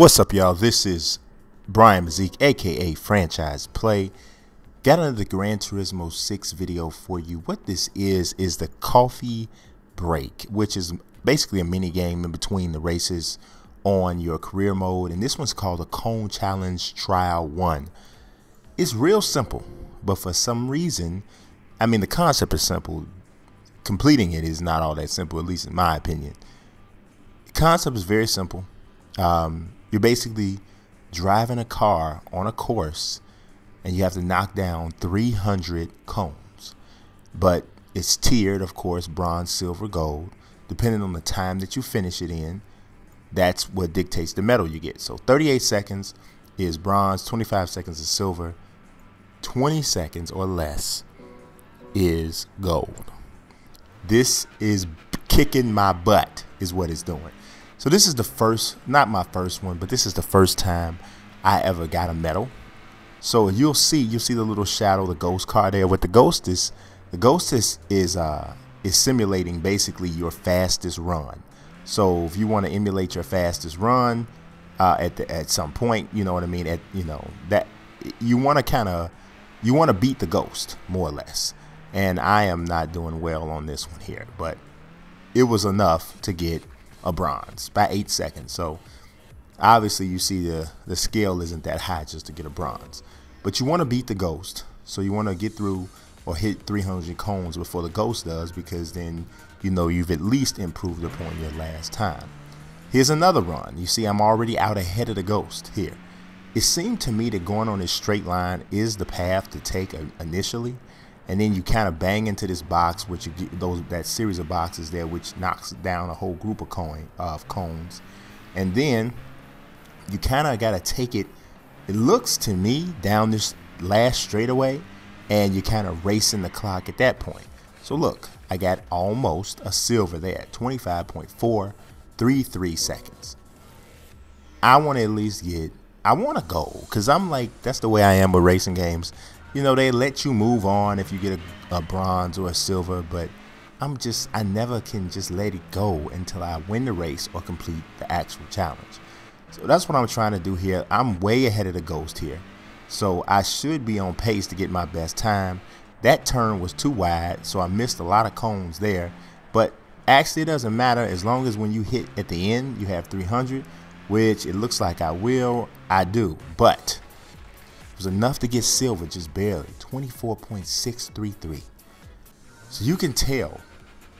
What's up, y'all? This is Brian Mazik, aka Franchise Play. Got another Gran Turismo 6 video for you. What this is, is the coffee break, which is basically a mini game in between the races on your career mode. And this one's called the Cone Challenge Trial 1. It's real simple, but for some reason, I mean, the concept is simple. Completing it is not all that simple, at least in my opinion. The concept is very simple. Um, you're basically driving a car on a course and you have to knock down 300 cones. But it's tiered, of course, bronze, silver, gold. Depending on the time that you finish it in, that's what dictates the medal you get. So 38 seconds is bronze, 25 seconds is silver, 20 seconds or less is gold. This is kicking my butt, is what it's doing. So this is the first, not my first one, but this is the first time I ever got a medal. So you'll see, you'll see the little shadow, the ghost car there. What the ghost is, the ghost is is uh is simulating basically your fastest run. So if you want to emulate your fastest run uh, at the, at some point, you know what I mean. At you know that you want to kind of you want to beat the ghost more or less. And I am not doing well on this one here, but it was enough to get a bronze by eight seconds. So obviously you see the, the scale isn't that high just to get a bronze. But you want to beat the ghost. So you want to get through or hit 300 cones before the ghost does because then you know you've at least improved upon your last time. Here's another run. You see I'm already out ahead of the ghost here. It seemed to me that going on this straight line is the path to take uh, initially and then you kind of bang into this box, which you get those that series of boxes there, which knocks down a whole group of coin of cones, and then you kind of got to take it. It looks to me down this last straightaway, and you're kind of racing the clock at that point. So look, I got almost a silver there, 25.433 seconds. I want to at least get I want a gold, because I'm like that's the way I am with racing games you know, they let you move on if you get a, a bronze or a silver, but I'm just, I never can just let it go until I win the race or complete the actual challenge. So that's what I'm trying to do here. I'm way ahead of the ghost here. So I should be on pace to get my best time. That turn was too wide, so I missed a lot of cones there. But actually, it doesn't matter as long as when you hit at the end, you have 300, which it looks like I will. I do. But was enough to get silver just barely, 24.633. So you can tell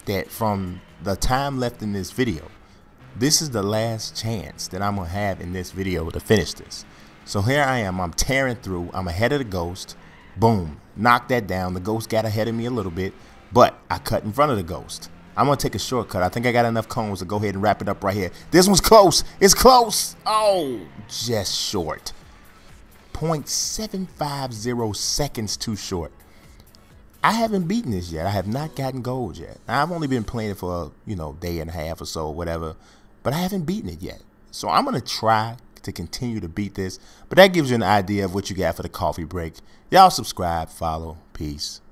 that from the time left in this video, this is the last chance that I'm going to have in this video to finish this. So here I am, I'm tearing through, I'm ahead of the ghost, boom, knock that down, the ghost got ahead of me a little bit, but I cut in front of the ghost. I'm going to take a shortcut, I think I got enough cones to go ahead and wrap it up right here. This one's close, it's close, oh, just short. 0.750 seconds too short. I haven't beaten this yet. I have not gotten gold yet. I've only been playing it for, you know, day and a half or so, whatever, but I haven't beaten it yet. So I'm going to try to continue to beat this, but that gives you an idea of what you got for the coffee break. Y'all subscribe, follow, peace.